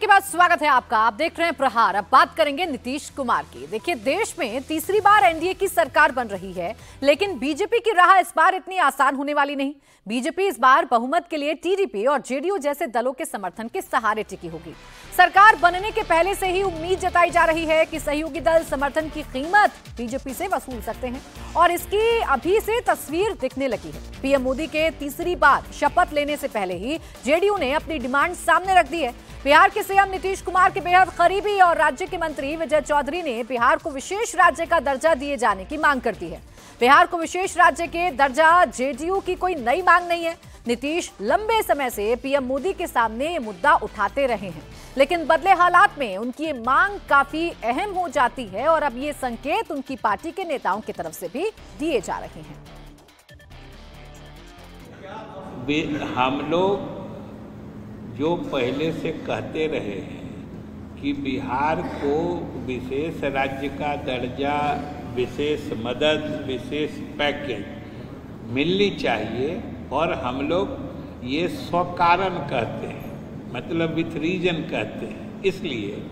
के बाद स्वागत है आपका आप देख रहे हैं प्रहार अब बात करेंगे नीतीश कुमार की देखिए देश में तीसरी बार एनडीए की सरकार बन रही है लेकिन बीजेपी की राह इस बार इतनी आसान होने वाली नहीं बीजेपी इस बार बहुमत के लिए टीडीपी और जेडीयू जैसे दलों के समर्थन के सहारे टिकी होगी सरकार बनने के पहले से ही उम्मीद जताई जा रही है कि सहयोगी दल समर्थन की कीमत बीजेपी से वसूल सकते हैं और इसकी अभी से तस्वीर दिखने लगी है पीएम मोदी के तीसरी बार शपथ लेने से पहले ही जेडीयू ने अपनी डिमांड सामने रख दी है बिहार के सीएम नीतीश कुमार के बेहद करीबी और राज्य के मंत्री विजय चौधरी ने बिहार को विशेष राज्य का दर्जा दिए जाने की मांग कर दी है बिहार को विशेष राज्य के दर्जा जेडीयू की कोई नई मांग नहीं है नीतीश लंबे समय से पीएम मोदी के सामने ये मुद्दा उठाते रहे हैं लेकिन बदले हालात में उनकी ये मांग काफी अहम हो जाती है और अब ये संकेत उनकी पार्टी के नेताओं की तरफ से भी दिए जा रहे हैं हम लोग जो पहले से कहते रहे हैं कि बिहार को विशेष राज्य का दर्जा विशेष मदद विशेष पैकेज मिलनी चाहिए और हम लोग ये स्वकारण कहते हैं मतलब विथ रीजन कहते हैं इसलिए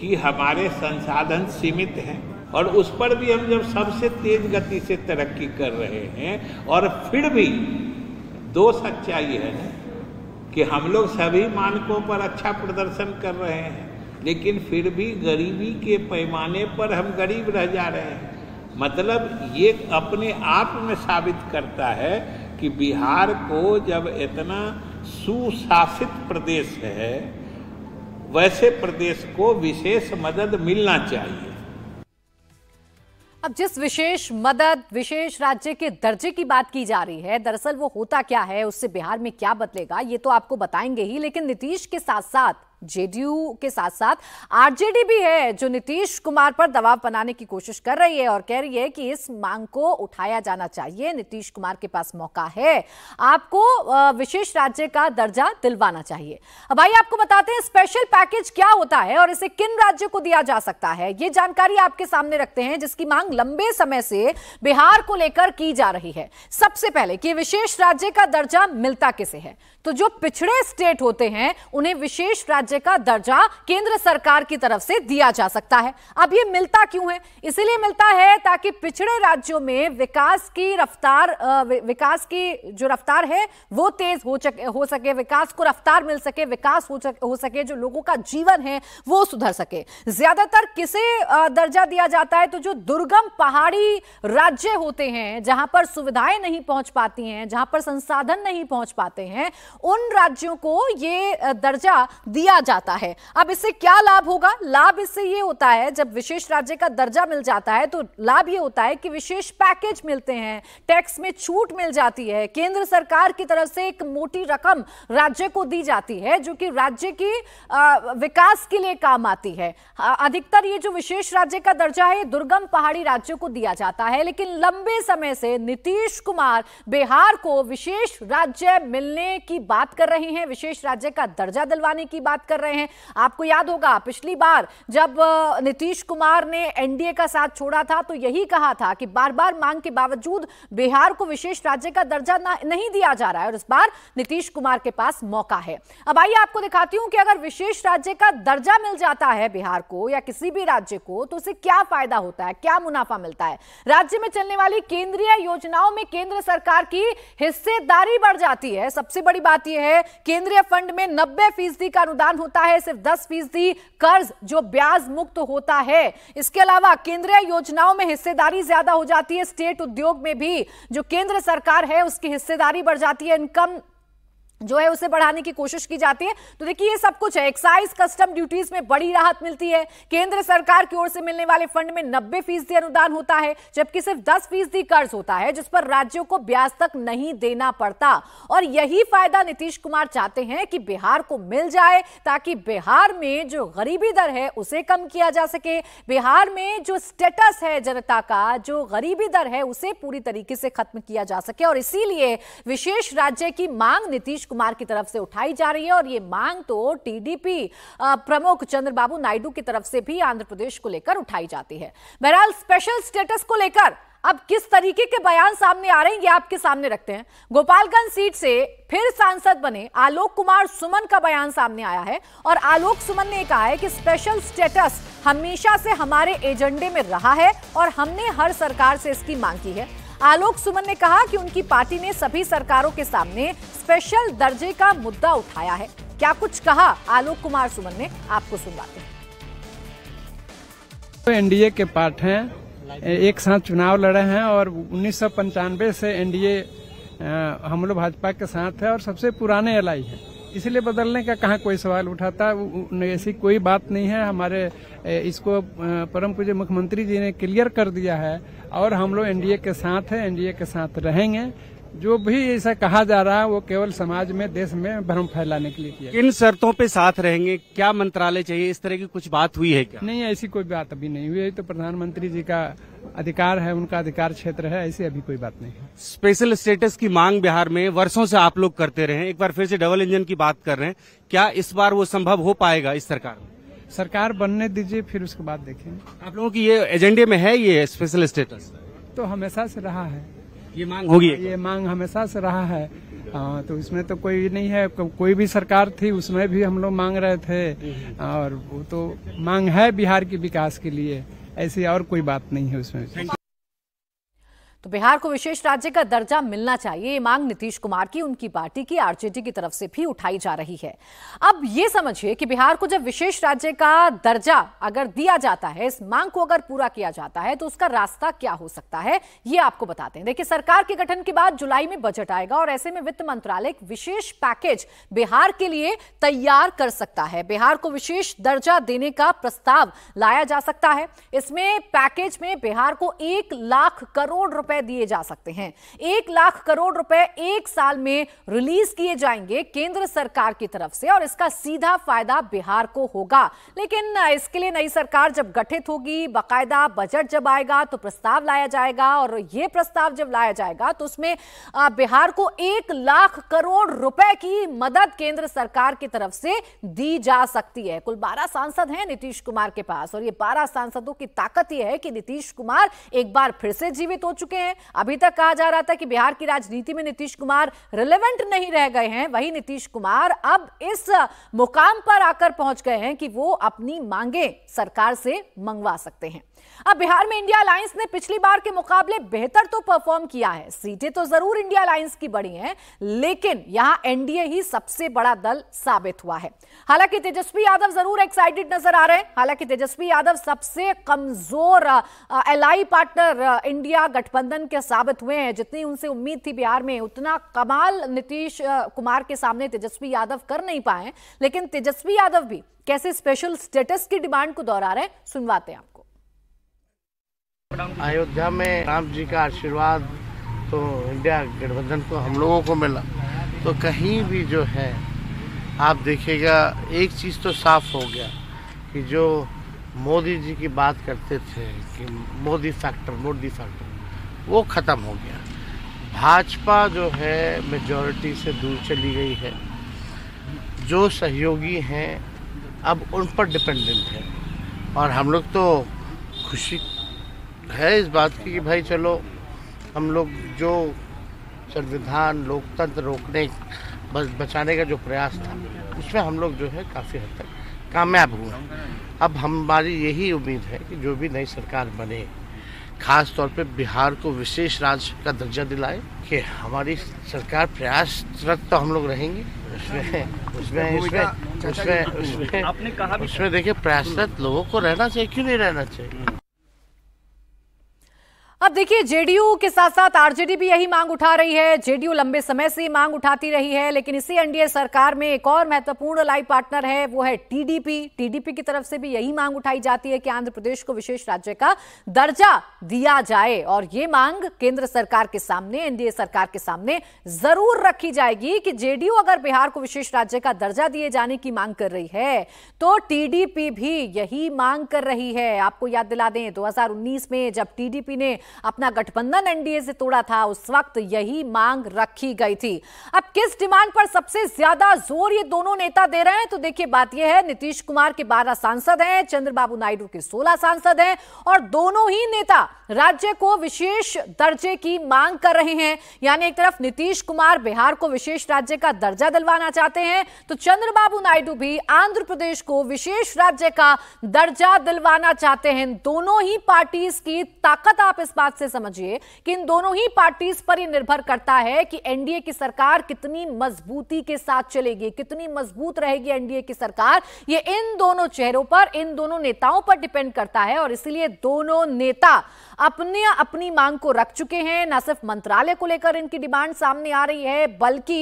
कि हमारे संसाधन सीमित हैं और उस पर भी हम जब सबसे तेज गति से तरक्की कर रहे हैं और फिर भी दो सच्चाई है ना कि हम लोग सभी मानकों पर अच्छा प्रदर्शन कर रहे हैं लेकिन फिर भी गरीबी के पैमाने पर हम गरीब रह जा रहे हैं मतलब ये अपने आप में साबित करता है कि बिहार को जब इतना सुशासित प्रदेश है वैसे प्रदेश को विशेष मदद मिलना चाहिए अब जिस विशेष मदद विशेष राज्य के दर्जे की बात की जा रही है दरअसल वो होता क्या है उससे बिहार में क्या बदलेगा ये तो आपको बताएंगे ही लेकिन नीतीश के साथ साथ जेडीयू के साथ साथ आरजेडी भी है जो नीतीश कुमार पर दबाव बनाने की कोशिश कर रही है और कह रही है कि इस मांग को उठाया जाना चाहिए नीतीश कुमार के पास मौका है आपको विशेष राज्य का दर्जा दिलवाना चाहिए अब भाई आपको बताते हैं स्पेशल पैकेज क्या होता है और इसे किन राज्यों को दिया जा सकता है ये जानकारी आपके सामने रखते हैं जिसकी मांग लंबे समय से बिहार को लेकर की जा रही है सबसे पहले कि विशेष राज्य का दर्जा मिलता किसे है तो जो पिछड़े स्टेट होते हैं उन्हें विशेष राज्य राज्य का दर्जा केंद्र सरकार की तरफ से दिया जा सकता है अब ये मिलता क्यों है इसीलिए मिलता है ताकि पिछड़े राज्यों में विकास की रफ्तार विकास की जो रफ्तार है वो तेज हो सके हो सके विकास को रफ्तार मिल सके विकास हो, सके, हो सके जो लोगों का जीवन है वो सुधर सके ज्यादातर किसे दर्जा दिया जाता है तो जो दुर्गम पहाड़ी राज्य होते हैं जहां पर सुविधाएं नहीं पहुंच पाती हैं जहां पर संसाधन नहीं पहुंच पाते हैं उन राज्यों को ये दर्जा दिया किया जाता है अब इससे क्या लाभ होगा लाभ इससे ये होता है जब विशेष राज्य का दर्जा मिल जाता है तो लाभ ये होता है कि विशेष पैकेज मिलते हैं टैक्स में छूट मिल जाती है केंद्र सरकार की तरफ से एक मोटी रकम राज्य को दी जाती है जो कि राज्य की विकास के लिए काम आती है अधिकतर ये जो विशेष राज्य का दर्जा है दुर्गम पहाड़ी राज्यों को दिया जाता है लेकिन लंबे समय से नीतीश कुमार बिहार को विशेष राज्य मिलने की बात कर रहे हैं विशेष राज्य का दर्जा दिलवाने की बात कर रहे हैं आपको याद होगा पिछली बार जब नीतीश कुमार ने एनडीए का साथ छोड़ा था तो यही कहा था कि बार बार मांग के बावजूद बिहार को विशेष राज्य का दर्जा नहीं दिया जा रहा है और इस बार नीतीश कुमार के पास मौका है अब आइए आपको दिखाती हूं कि अगर विशेष राज्य का दर्जा मिल जाता है बिहार को या किसी भी राज्य को तो उसे क्या फायदा होता है क्या मुनाफा मिलता है राज्य में चलने वाली केंद्रीय योजनाओं में केंद्र सरकार की हिस्सेदारी बढ़ जाती है सबसे बड़ी बात यह है केंद्रीय फंड में नब्बे फीसदी का अनुदान होता है सिर्फ दस फीसदी कर्ज जो ब्याज मुक्त होता है इसके अलावा केंद्रीय योजनाओं में हिस्सेदारी ज्यादा हो जाती है स्टेट उद्योग में भी जो केंद्र सरकार है उसकी हिस्सेदारी बढ़ जाती है इनकम जो है उसे बढ़ाने की कोशिश की जाती है तो देखिए ये सब कुछ है एक्साइज कस्टम ड्यूटीज में बड़ी राहत मिलती है केंद्र सरकार की ओर से मिलने वाले फंड में नब्बे फीसदी अनुदान होता है जबकि सिर्फ दस फीसदी कर्ज होता है जिस पर राज्यों को ब्याज तक नहीं देना पड़ता और यही फायदा नीतीश कुमार चाहते हैं कि बिहार को मिल जाए ताकि बिहार में जो गरीबी दर है उसे कम किया जा सके बिहार में जो स्टेटस है जनता का जो गरीबी दर है उसे पूरी तरीके से खत्म किया जा सके और इसीलिए विशेष राज्य की मांग नीतीश कुमार की तरफ से उठाई जा रही है और ये मांग तो टीडीपी प्रमुख चंद्रबाबू नायडू की तरफ से भी आंध्र प्रदेश को लेकर उठाई जाती है बहरहाल स्पेशल स्टेटस को लेकर अब किस तरीके के बयान सामने आ रहे हैं ये आपके सामने रखते हैं गोपालगंज सीट से फिर सांसद बने आलोक कुमार सुमन का बयान सामने आया है और आलोक सुमन ने कहा है कि स्पेशल स्टेटस हमेशा से हमारे एजेंडे में रहा है और हमने हर सरकार से इसकी मांग की है आलोक सुमन ने कहा कि उनकी पार्टी ने सभी सरकारों के सामने स्पेशल दर्जे का मुद्दा उठाया है क्या कुछ कहा आलोक कुमार सुमन ने आपको सुनवाते तो एनडीए के पार्ट हैं एक साथ चुनाव लड़े हैं और उन्नीस से एनडीए हम लोग भाजपा के साथ है और सबसे पुराने एल हैं इसलिए बदलने का कहाँ कोई सवाल उठाता ऐसी कोई बात नहीं है हमारे इसको परम पूज्य मुख्यमंत्री जी ने क्लियर कर दिया है और हम लोग एनडीए के साथ हैं एनडीए के साथ रहेंगे जो भी ऐसा कहा जा रहा है वो केवल समाज में देश में भ्रम फैलाने के लिए किया किन शर्तों पे साथ रहेंगे क्या मंत्रालय चाहिए इस तरह की कुछ बात हुई है क्या नहीं ऐसी कोई बात अभी नहीं हुई है तो प्रधानमंत्री जी का अधिकार है उनका अधिकार क्षेत्र है ऐसी अभी कोई बात नहीं है स्पेशल स्टेटस की मांग बिहार में वर्षों से आप लोग करते रहे एक बार फिर से डबल इंजन की बात कर रहे हैं क्या इस बार वो संभव हो पाएगा इस सरकार में सरकार बनने दीजिए फिर उसके बाद देखें आप लोगों की ये एजेंडे में है ये स्पेशल स्टेटस तो हमेशा से रहा है ये मांग होगी ये मांग हमेशा से रहा है आ, तो इसमें तो कोई नहीं है को, कोई भी सरकार थी उसमें भी हम लोग मांग रहे थे और वो तो मांग है बिहार के विकास के लिए ऐसी और कोई बात नहीं है उसमें तो बिहार को विशेष राज्य का दर्जा मिलना चाहिए ये मांग नीतीश कुमार की उनकी पार्टी की आरजेडी की तरफ से भी उठाई जा रही है अब ये समझिए कि बिहार को जब विशेष राज्य का दर्जा अगर दिया जाता है इस मांग को अगर पूरा किया जाता है तो उसका रास्ता क्या हो सकता है ये आपको बताते हैं देखिए सरकार के गठन के बाद जुलाई में बजट आएगा और ऐसे में वित्त मंत्रालय एक विशेष पैकेज बिहार के लिए तैयार कर सकता है बिहार को विशेष दर्जा देने का प्रस्ताव लाया जा सकता है इसमें पैकेज में बिहार को एक लाख करोड़ रुपए रुपए दिए जा सकते हैं एक लाख करोड़ रुपए एक साल में रिलीज किए जाएंगे केंद्र सरकार की तरफ से और इसका सीधा फायदा बिहार को होगा लेकिन इसके लिए नई सरकार जब गठित होगी बाकायदा बजट जब आएगा तो प्रस्ताव लाया जाएगा और ये प्रस्ताव जब लाया जाएगा तो उसमें बिहार को एक लाख करोड़ रुपए की मदद केंद्र सरकार की तरफ से दी जा सकती है कुल बारह सांसद हैं नीतीश कुमार के पास और ये बारह सांसदों की ताकत यह है कि नीतीश कुमार एक बार फिर से जीवित हो चुके हैं अभी तक कहा जा रहा था कि बिहार की राजनीति में नीतीश कुमार रिलेवेंट नहीं रह गए हैं वही नीतीश कुमार अब इस मुकाम पर आकर पहुंच गए हैं कि वो अपनी मांगे सरकार से मंगवा सकते हैं अब बिहार में इंडिया अलायंस ने पिछली बार के मुकाबले बेहतर तो परफॉर्म किया है सीटें तो जरूर इंडिया अलायंस की बड़ी हैं लेकिन यहां एनडीए ही सबसे बड़ा दल साबित हुआ है हालांकि तेजस्वी यादव जरूर एक्साइटेड नजर आ रहे हैं हालांकि तेजस्वी यादव सबसे कमजोर एलाई पार्टनर इंडिया गठबंधन गठबंधन के साबित हुए हैं जितनी उनसे उम्मीद थी बिहार में उतना कमाल नीतीश कुमार के सामने तेजस्वी यादव कर नहीं पाए लेकिन तेजस्वी यादव भी कैसे स्पेशल स्टेटस की डिमांड को दोहरा रहे सुनवाते हैं आपको अयोध्या में राम जी का आशीर्वाद तो इंडिया गठबंधन को हम लोगों को मिला तो कहीं भी जो है आप देखिएगा एक चीज़ तो साफ हो गया कि जो मोदी जी की बात करते थे कि मोदी फैक्टर मोदी फैक्टर वो ख़त्म हो गया भाजपा जो है मेजॉरिटी से दूर चली गई है जो सहयोगी हैं अब उन पर डिपेंडेंट है और हम लोग तो खुशी है इस बात की कि भाई चलो हम लोग जो संविधान लोकतंत्र रोकने बस बचाने का जो प्रयास था उसमें हम लोग जो है काफ़ी हद तक कामयाब हुए अब हमारी यही उम्मीद है कि जो भी नई सरकार बने खास तौर पे बिहार को विशेष राज्य का दर्जा दिलाए कि हमारी सरकार प्रयासरत तो हम लोग रहेंगे उसमें उसमें उसमें उसमें उसमें, उसमें देखिए प्रयासरत लोगों को रहना चाहिए क्यों नहीं रहना चाहिए अब देखिए जेडीयू के साथ साथ आरजेडी भी यही मांग उठा रही है जेडीयू लंबे समय से मांग उठाती रही है लेकिन इसी एनडीए सरकार में एक और महत्वपूर्ण लाइव पार्टनर है वो है टीडीपी टीडीपी की तरफ से भी यही मांग उठाई जाती है कि आंध्र प्रदेश को विशेष राज्य का दर्जा दिया जाए और ये मांग केंद्र सरकार के सामने एनडीए सरकार के सामने जरूर रखी जाएगी कि जेडीयू अगर बिहार को विशेष राज्य का दर्जा दिए जाने की मांग कर रही है तो टीडीपी भी यही मांग कर रही है आपको याद दिला दें दो में जब टीडीपी ने अपना गठबंधन एनडीए से तोड़ा था उस वक्त यही मांग रखी गई थी अब किस डिमांड पर सबसे ज्यादा जोर ये दोनों नेता दे रहे हैं तो देखिए बात यह है नीतीश कुमार के बारह सांसद हैं चंद्रबाबू नायडू के सोलह सांसद हैं और दोनों ही नेता राज्य को विशेष दर्जे की मांग कर रहे हैं यानी एक तरफ नीतीश कुमार बिहार को विशेष राज्य का दर्जा दिलवाना चाहते हैं तो चंद्रबाबू नायडू भी आंध्र प्रदेश को विशेष राज्य का दर्जा दिलवाना चाहते हैं दोनों ही पार्टीज की ताकत आप इस बात से समझिए कि इन दोनों ही पार्टीज पर यह निर्भर करता है कि एनडीए की सरकार कितनी मजबूती के साथ चलेगी कितनी मजबूत रहेगी एनडीए की सरकार ये इन दोनों चेहरों पर इन दोनों नेताओं पर डिपेंड करता है और इसलिए दोनों नेता अपने अपनी मांग को रख चुके हैं ना सिर्फ मंत्रालय को लेकर इनकी डिमांड सामने आ रही है बल्कि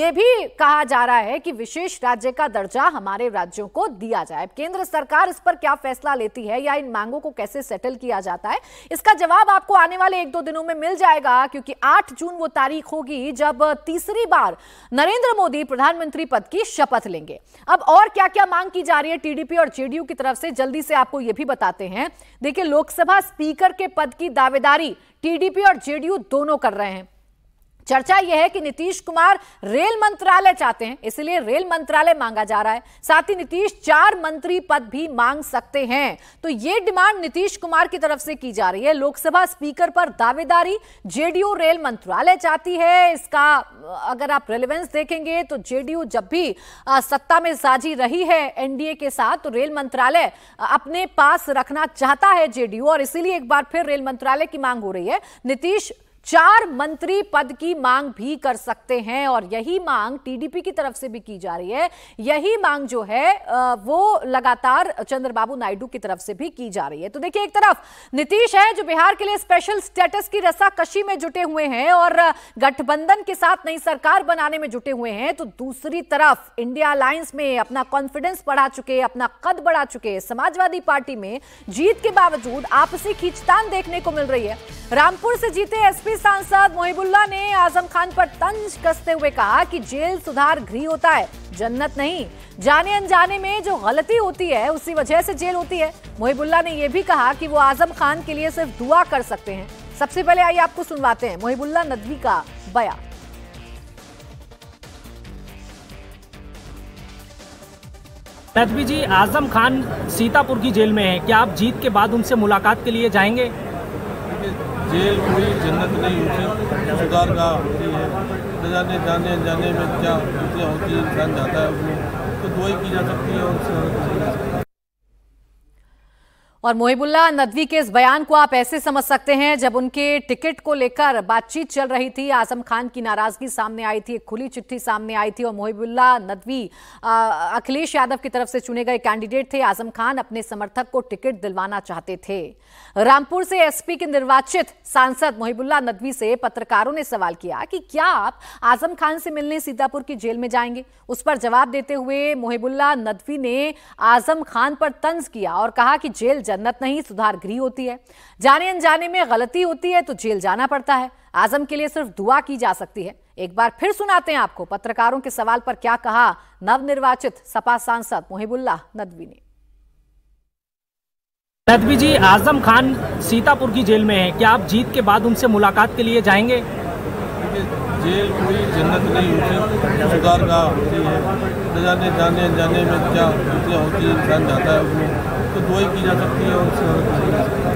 यह भी कहा जा रहा है कि विशेष राज्य का दर्जा हमारे राज्यों को दिया जाए केंद्र सरकार इस पर क्या फैसला लेती है या इन मांगों को कैसे सेटल किया जाता है इसका जवाब आप आपको आने वाले एक दो दिनों में मिल जाएगा क्योंकि 8 जून वो तारीख होगी जब तीसरी बार नरेंद्र मोदी प्रधानमंत्री पद की शपथ लेंगे अब और क्या क्या मांग की जा रही है टीडीपी और जेडीयू की तरफ से जल्दी से आपको यह भी बताते हैं देखिए लोकसभा स्पीकर के पद की दावेदारी टीडीपी और जेडीयू दोनों कर रहे हैं चर्चा यह है कि नीतीश कुमार रेल मंत्रालय चाहते हैं इसलिए रेल मंत्रालय मांगा जा रहा है साथ ही नीतीश चार मंत्री पद भी मांग सकते हैं तो यह डिमांड नीतीश कुमार की तरफ से की जा रही है लोकसभा स्पीकर पर दावेदारी जेडीयू रेल मंत्रालय चाहती है इसका अगर आप रेलिवेंस देखेंगे तो जेडीयू जब भी सत्ता में साझी रही है एनडीए के साथ तो रेल मंत्रालय अपने पास रखना चाहता है जेडीयू और इसीलिए एक बार फिर रेल मंत्रालय की मांग हो रही है नीतीश चार मंत्री पद की मांग भी कर सकते हैं और यही मांग टीडीपी की तरफ से भी की जा रही है यही मांग जो है वो लगातार चंद्रबाबू नायडू की तरफ से भी की जा रही है तो देखिए एक तरफ नीतीश है जो बिहार के लिए स्पेशल स्टेटस की रसाकशी में जुटे हुए हैं और गठबंधन के साथ नई सरकार बनाने में जुटे हुए हैं तो दूसरी तरफ इंडिया अलायंस में अपना कॉन्फिडेंस बढ़ा चुके अपना कद बढ़ा चुके समाजवादी पार्टी में जीत के बावजूद आपसी खींचतान देखने को मिल रही है रामपुर से जीते एसपी बीजेपी सांसद मोहिबुल्ला ने आजम खान पर तंज कसते हुए कहा कि जेल सुधार गृह होता है जन्नत नहीं जाने अनजाने में जो गलती होती है उसी वजह से जेल होती है मोहिबुल्ला ने यह भी कहा कि वो आजम खान के लिए सिर्फ दुआ कर सकते हैं सबसे पहले आइए आपको सुनवाते हैं मोहिबुल्ला नदवी का बया नदवी जी आजम खान सीतापुर की जेल में है क्या आप जीत के बाद उनसे मुलाकात के लिए जाएंगे जेल कोई जन्नत नहीं होती सुधार का होती है न जाने जाने जाने में क्या होती है इंसान जाता है उसमें तो दुआई की जा सकती है और और मोहिबुल्ला नदवी के इस बयान को आप ऐसे समझ सकते हैं जब उनके टिकट को लेकर बातचीत चल रही थी आजम खान की नाराजगी सामने आई थी एक खुली चिट्ठी सामने आई थी और मोहिबुल्ला नदवी अखिलेश यादव की तरफ से चुने गए कैंडिडेट थे आजम खान अपने समर्थक को टिकट दिलवाना चाहते थे रामपुर से एसपी के निर्वाचित सांसद मोहिबुल्ला नदवी से पत्रकारों ने सवाल किया कि क्या आप आजम खान से मिलने सीतापुर की जेल में जाएंगे उस पर जवाब देते हुए मोहिबुल्ला नदवी ने आजम खान पर तंज किया और कहा कि जेल जन्नत नहीं सुधार गृह होती है जाने अनजाने में गलती होती है तो जेल जाना पड़ता है आजम के लिए सिर्फ दुआ की जा सकती है एक बार फिर सुनाते हैं आपको पत्रकारों के सवाल पर क्या कहा नवनिर्वाचित सपा सांसद मोहिबुल्ला नदवी ने नदवी जी आजम खान सीतापुर की जेल में है क्या आप जीत के बाद उनसे मुलाकात के लिए जाएंगे जेल कोई जन्नत नहीं होती सुधार का होती है जाने जाने जाने में क्या होती है इंसान जाता है उसमें तो दुआई की जा सकती है और जा सकती है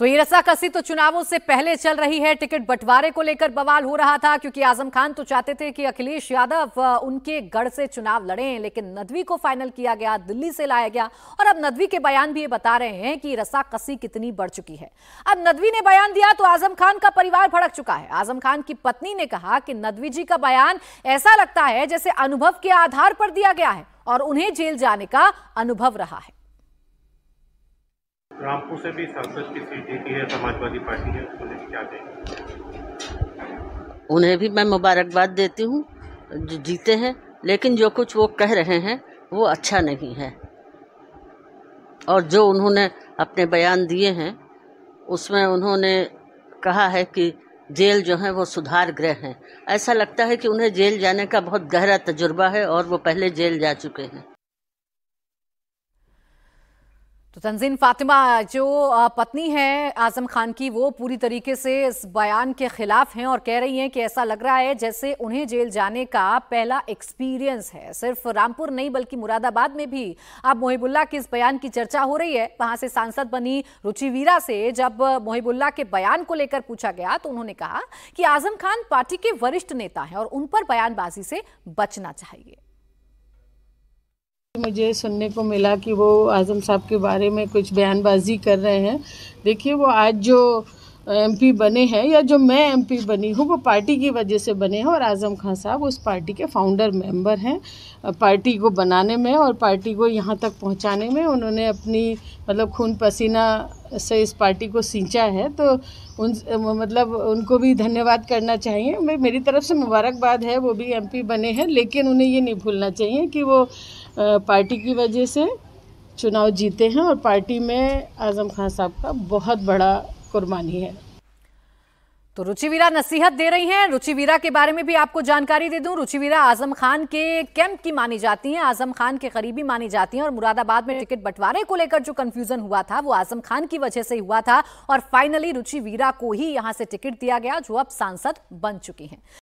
तो ये रसाकसी तो चुनावों से पहले चल रही है टिकट बंटवारे को लेकर बवाल हो रहा था क्योंकि आजम खान तो चाहते थे कि अखिलेश यादव उनके गढ़ से चुनाव लड़ें लेकिन नदवी को फाइनल किया गया दिल्ली से लाया गया और अब नदवी के बयान भी ये बता रहे हैं कि रसाकसी कितनी बढ़ चुकी है अब नदवी ने बयान दिया तो आजम खान का परिवार भड़क चुका है आजम खान की पत्नी ने कहा कि नदवी जी का बयान ऐसा लगता है जैसे अनुभव के आधार पर दिया गया है और उन्हें जेल जाने का अनुभव रहा है रामपुर से भी सांसद की सीट जीती है समाजवादी पार्टी ने उसको लेकर क्या कहेंगे उन्हें भी मैं मुबारकबाद देती हूँ जो जीते हैं लेकिन जो कुछ वो कह रहे हैं वो अच्छा नहीं है और जो उन्होंने अपने बयान दिए हैं उसमें उन्होंने कहा है कि जेल जो है वो सुधार गृह हैं ऐसा लगता है कि उन्हें जेल जाने का बहुत गहरा तजुर्बा है और वो पहले जेल जा चुके हैं तो तंजीन फातिमा जो पत्नी है आजम खान की वो पूरी तरीके से इस बयान के खिलाफ हैं और कह रही हैं कि ऐसा लग रहा है जैसे उन्हें जेल जाने का पहला एक्सपीरियंस है सिर्फ रामपुर नहीं बल्कि मुरादाबाद में भी अब मोहिबुल्ला के इस बयान की चर्चा हो रही है वहां से सांसद बनी रुचि वीरा से जब मोहिबुल्ला के बयान को लेकर पूछा गया तो उन्होंने कहा कि आजम खान पार्टी के वरिष्ठ नेता हैं और उन पर बयानबाजी से बचना चाहिए मुझे सुनने को मिला कि वो आज़म साहब के बारे में कुछ बयानबाजी कर रहे हैं देखिए वो आज जो एमपी बने हैं या जो मैं एमपी बनी हूँ वो पार्टी की वजह से बने हैं और आज़म खान साहब उस पार्टी के फाउंडर मेंबर हैं पार्टी को बनाने में और पार्टी को यहाँ तक पहुँचाने में उन्होंने अपनी मतलब खून पसीना से इस पार्टी को सींचा है तो उन मतलब उनको भी धन्यवाद करना चाहिए मेरी तरफ से मुबारकबाद है वो भी एम बने हैं लेकिन उन्हें ये नहीं भूलना चाहिए कि वो पार्टी की वजह से चुनाव जीते हैं और पार्टी में आज़म खान साहब का बहुत बड़ा कुर्बानी है तो रुचिवीरा नसीहत दे रही हैं रुचिवीरा के बारे में भी आपको जानकारी दे दूं रुचिवीरा आजम खान के कैंप की मानी जाती हैं आजम खान के करीबी मानी जाती हैं और मुरादाबाद में टिकट बंटवारे को लेकर जो कंफ्यूजन हुआ था वो आजम खान की वजह से हुआ था और फाइनली रुचिवीरा को ही यहां से टिकट दिया गया जो अब सांसद बन चुकी हैं